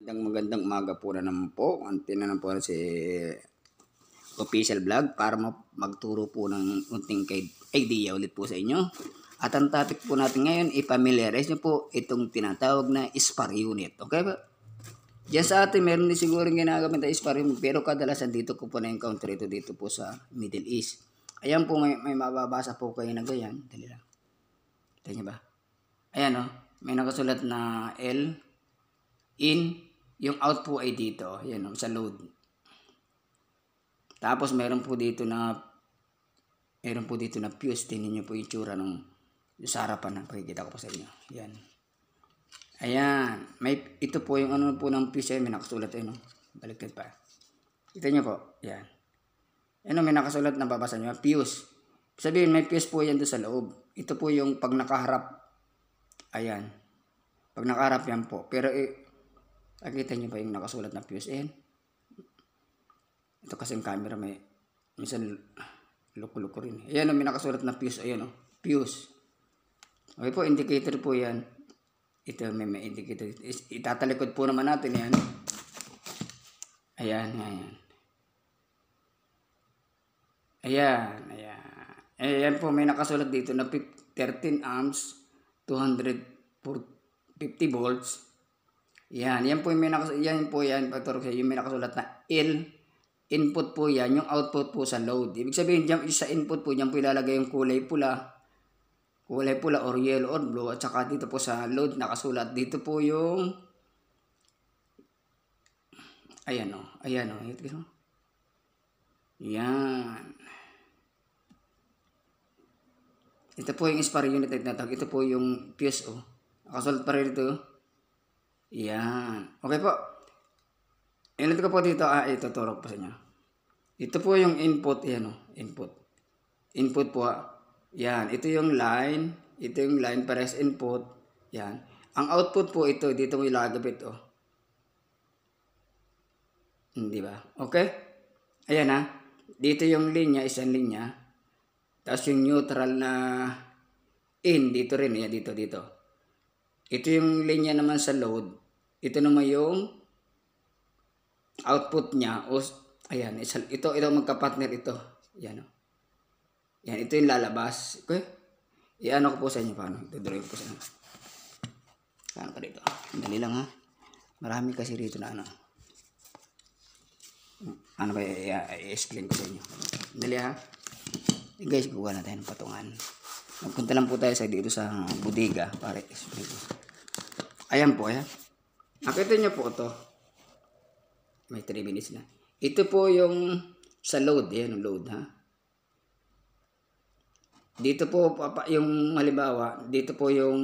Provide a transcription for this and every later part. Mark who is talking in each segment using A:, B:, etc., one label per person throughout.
A: Magandang magandang umaga po na naman po. Ante na naman po si official vlog para magturo po ng unting idea ulit po sa inyo. At ang topic po natin ngayon, i-familiarize nyo po itong tinatawag na spar unit. Okay ba? Diyan sa atin, meron din siguro ginagamit na spar unit. Pero kadalasan dito ko po na-encounter ito dito po sa Middle East. Ayan po, may, may mababasa po kayo na ganyan. Dali lang. Tignan ba? Ayan o. Oh, may nakasulat na L in yung out po ay dito, yan sa load. Tapos meron po dito na meron po dito na fuse. Tingnan niyo po yung tsura ng sa harapan. Pakikita ko po sa inyo. Yan. Ayan. May, ito po yung ano po ng fuse. Eh, may nakasulat. Ano? Baliktad pa. Kita niyo po. Yan. Ano may nakasulat na babasa niyo? Fuse. Sabihin may fuse po yan doon sa loob. Ito po yung pag nakaharap. Ayan. Pag nakaharap yan po. Pero eh, Nakikita niyo ba yung nakasulat na PSN? Ito kasi yung camera may minsan luko-luko rin. Ayan o, may nakasulat na fuse. Ayan o, fuse. Okay po, indicator po yan. Ito may may indicator. Itatalikod po naman natin yan. Ayan, ayan. Ayan, ayan. Ayan po, may nakasulat dito na 13 amps, 250 volts, yan, yan po yung may nakasulat, yan po yan, pagturo sa yung may nakasulat na L, input po yan, yung output po sa load. Ibig sabihin, dyan, sa input po, dyan po ilalagay yung kulay pula, kulay pula or yellow or blue, at saka dito po sa load nakasulat, dito po yung, ayan o, ayan o, ayan o, yan. Ito po yung spar unit na tinatawag. Ito po yung fuse, oh. Nakasulat pa rin ito, yan. Okay po. Ilan ko po dito ah, ituturo po sa inyo. Ito po yung input. Yan eh, o. Input. Input po ah. Yan. Ito yung line. Ito yung line pares input. Yan. Ang output po ito. Dito mo ilagabit o. Oh. Hindi ba? Okay? Ayan ah. Dito yung linya. Isang linya. Tapos yung neutral na in. Dito rin. Yan. Eh, dito. Dito. Ito yung linya naman sa load. Ito naman yung output niya. O, ayan, ito, ito, magka-partner ito. Yan o. Yan, ito yung lalabas. Okay? Iano ko po sa inyo paano. Dodrawing ko sa inyo. Paano ka dito? Dali lang ha. Marami kasi rito na ano. Ano ba, i-explain ko sa inyo. Dali ha. Guys, gawa natin ng patungan. Magpunta lang po tayo sa dito sa bodega para explain. Ayan po, ayan. Nakita niyo po to. May 3 minutes na. Ito po yung sa load, ayan load ha. Dito po yung halimbawa, dito po yung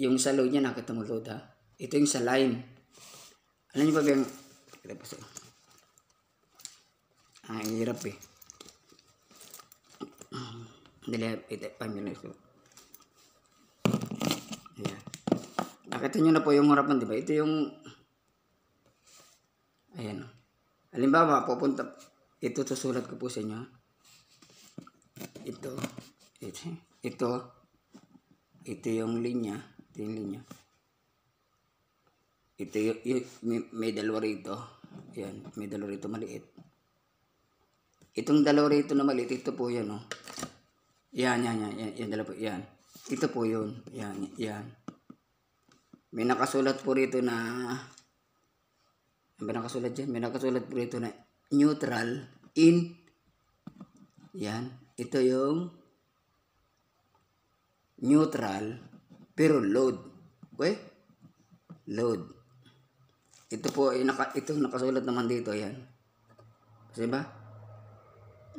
A: yung sa load niya nakita mo load ha. Ito yung sa line. Alam niyo ba ba yung kita po sa ah, ang hirap eh. Dali, five minutes ko. Ayan. Nakita nyo na po yung harapan, di ba? Ito yung... Ayan. Halimbawa, pupunta... Ito, susulat ko po sa inyo. Ito. Ito. Ito, ito yung linya. Ito yung linya. Ito yung... yung may, may dalawa rito. Ayan. May dalawa rito maliit. Itong dalawa rito na maliit, ito po yan, oh. Yan, yan, yan, yan, yan, dalawa yan. Ito po yun, yan, yan. May nakasulat po rito na, may nakasulat dyan, may nakasulat po rito na neutral in, yan, ito yung neutral pero load. Okay? Load. Ito po ay naka, ito nakasulat naman dito, ayan. Kasi ba?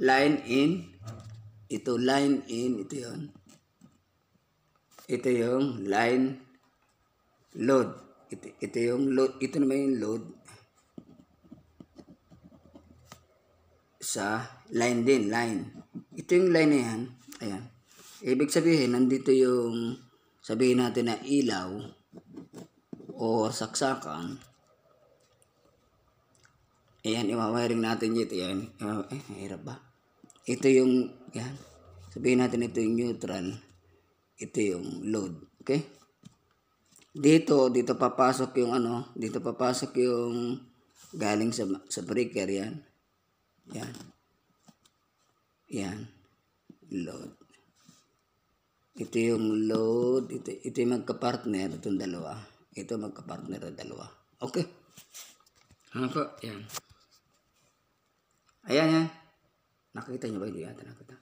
A: Line in ito line in, ito yon. Ito yung line load. Ito, ito yung load, ito naman yung load sa line din, line. Ito yung line na yan. Ayan. Ibig sabihin, nandito yung sabihin natin na ilaw o saksakan. Ayan, iwawiring natin dito. yan eh, mahirap ba? ito yung, yan, sabihin natin ito yung neutral, ito yung load, okay? Dito, dito papasok yung ano, dito papasok yung galing sa, sa breaker, yan. Yan. Yan. Load. Ito yung load, ito, ito yung magka-partner itong dalawa. Ito magka-partner na dalawa. Okay. Ano po? Yan. Ayan, yan. Nakita niyo ba yung Yata nakita.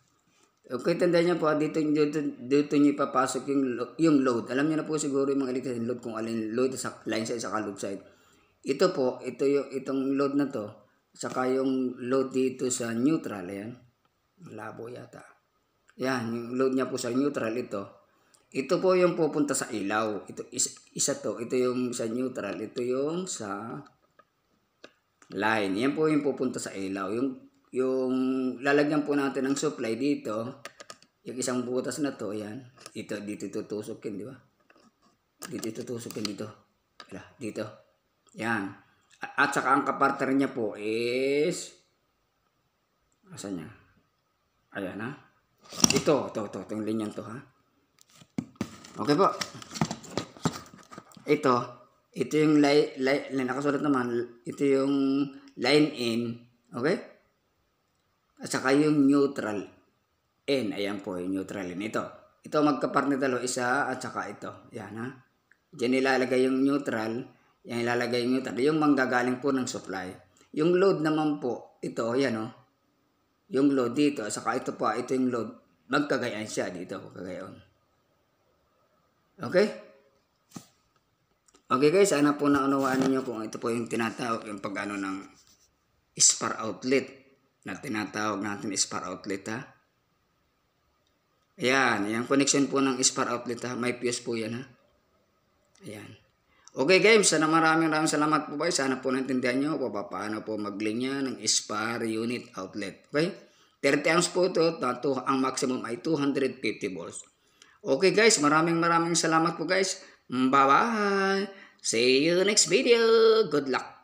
A: Okay, tanda niyo po, dito, dito, dito niyo ipapasok yung, yung load. Alam niyo na po siguro yung mga electrician load kung alin load sa line side, saka load side. Ito po, ito yung, itong load na to, saka yung load dito sa neutral, ayan. Labo yata. Yan, yung load niya po sa neutral, ito. Ito po yung pupunta sa ilaw. Ito, isa, isa to. Ito yung sa neutral. Ito yung sa line. Yan po yung pupunta sa ilaw. Yung yung lalagyan po natin ng supply dito, yung isang butas na to, yan, dito, dito tutusukin, di ba? Dito tutusukin dito. Wala, dito. Yan. At, saka ang kapartner niya po is, asan niya? Ayan ha. Ito, ito, ito, itong linyan to ha. Okay po. Ito, ito yung line, line, nakasulat naman, ito yung line in, okay? At saka yung neutral N. Ayan po yung neutral N. Ito. Ito magkapartner talo Isa at saka ito. Yan ha. Diyan ilalagay yung neutral. Yan ilalagay yung neutral. Yung manggagaling po ng supply. Yung load naman po. Ito. Ayan o. Oh. Yung load dito. At saka ito pa. Ito yung load. Magkagayan siya dito. Magkagayon. Okay? Okay guys, sana po naunawaan niyo kung ito po yung tinatawag yung pagano ng spar outlet na tinatawag natin spark outlet ha. Ayan, yung connection po ng spark outlet ha. May fuse po yan ha. Ayan. Okay guys, sana maraming maraming salamat po kayo. Sana po naintindihan nyo pa paano po mag-link maglinya ng spar unit outlet. Okay? 30 amps po ito. Tato, ang maximum ay 250 volts. Okay guys, maraming maraming salamat po guys. Bye-bye. See you next video. Good luck.